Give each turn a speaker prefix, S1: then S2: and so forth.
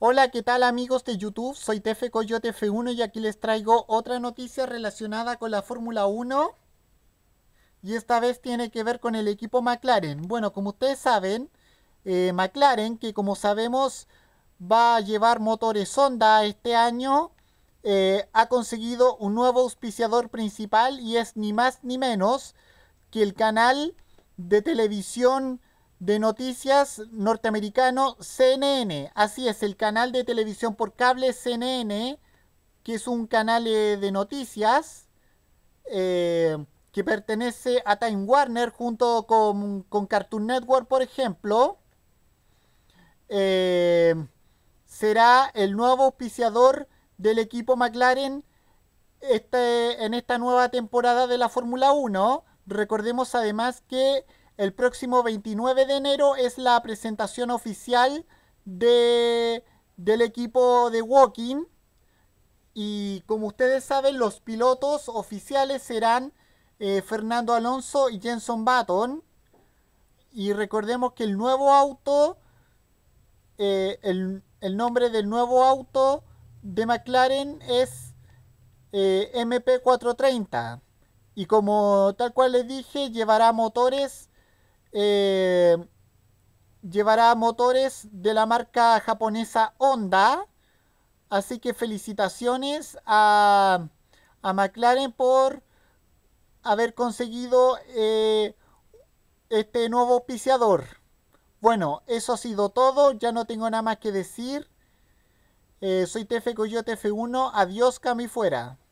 S1: Hola, ¿qué tal amigos de YouTube? Soy Tefe Coyote F1 y aquí les traigo otra noticia relacionada con la Fórmula 1. Y esta vez tiene que ver con el equipo McLaren. Bueno, como ustedes saben, eh, McLaren, que como sabemos va a llevar motores Honda este año, eh, ha conseguido un nuevo auspiciador principal y es ni más ni menos que el canal de televisión de noticias norteamericano CNN. Así es, el canal de televisión por cable CNN, que es un canal eh, de noticias eh, que pertenece a Time Warner junto con, Cartoon Network, por ejemplo. Eh, será el nuevo auspiciador del equipo McLaren este, en esta nueva temporada de la Fórmula 1. Recordemos además que el próximo 29 de enero es la presentación oficial de, del equipo de Walking. Y como ustedes saben, los pilotos oficiales serán eh, Fernando Alonso y Jenson Button. Y recordemos que el nuevo auto, eh, el, nombre del nuevo auto de McLaren es eh, MP430. Y como tal cual les dije, llevará motores eh, llevará motores de la marca japonesa Honda. Así que felicitaciones a, McLaren por haber conseguido eh, este nuevo auspiciador. Bueno, eso ha sido todo. Ya no tengo nada más que decir. Eh, soy Tefe Coyote F1. Adiós, Cami fuera.